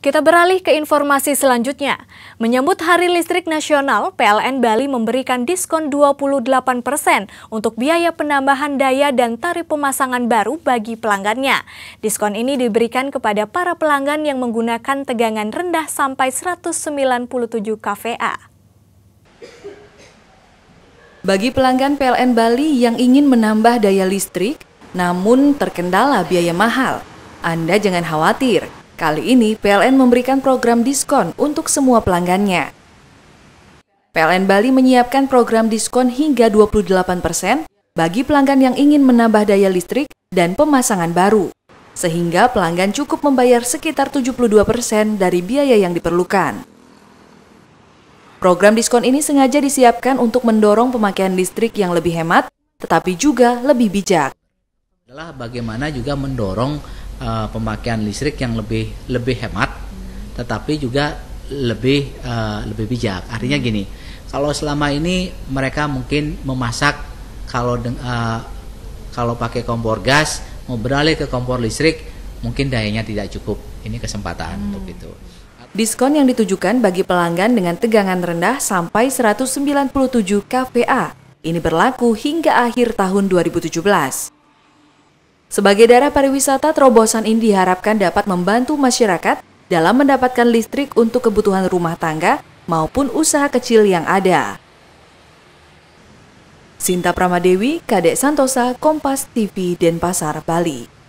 Kita beralih ke informasi selanjutnya. Menyambut Hari Listrik Nasional, PLN Bali memberikan diskon 28% untuk biaya penambahan daya dan tarif pemasangan baru bagi pelanggannya. Diskon ini diberikan kepada para pelanggan yang menggunakan tegangan rendah sampai 197 kVA. Bagi pelanggan PLN Bali yang ingin menambah daya listrik, namun terkendala biaya mahal, Anda jangan khawatir Kali ini, PLN memberikan program diskon untuk semua pelanggannya. PLN Bali menyiapkan program diskon hingga 28 bagi pelanggan yang ingin menambah daya listrik dan pemasangan baru, sehingga pelanggan cukup membayar sekitar 72 dari biaya yang diperlukan. Program diskon ini sengaja disiapkan untuk mendorong pemakaian listrik yang lebih hemat, tetapi juga lebih bijak. Adalah bagaimana juga mendorong uh, pemakaian listrik yang lebih lebih hemat hmm. tetapi juga lebih uh, lebih bijak artinya hmm. gini kalau selama ini mereka mungkin memasak kalau uh, kalau pakai kompor gas mau beralih ke kompor listrik mungkin dayanya tidak cukup ini kesempatan hmm. untuk itu Diskon yang ditujukan bagi pelanggan dengan tegangan rendah sampai 197 kVA. Ini berlaku hingga akhir tahun 2017. Sebagai daerah pariwisata, terobosan ini diharapkan dapat membantu masyarakat dalam mendapatkan listrik untuk kebutuhan rumah tangga maupun usaha kecil yang ada. Sinta Pramadewi, Kadek Santosa, Kompas TV, Denpasar, Bali.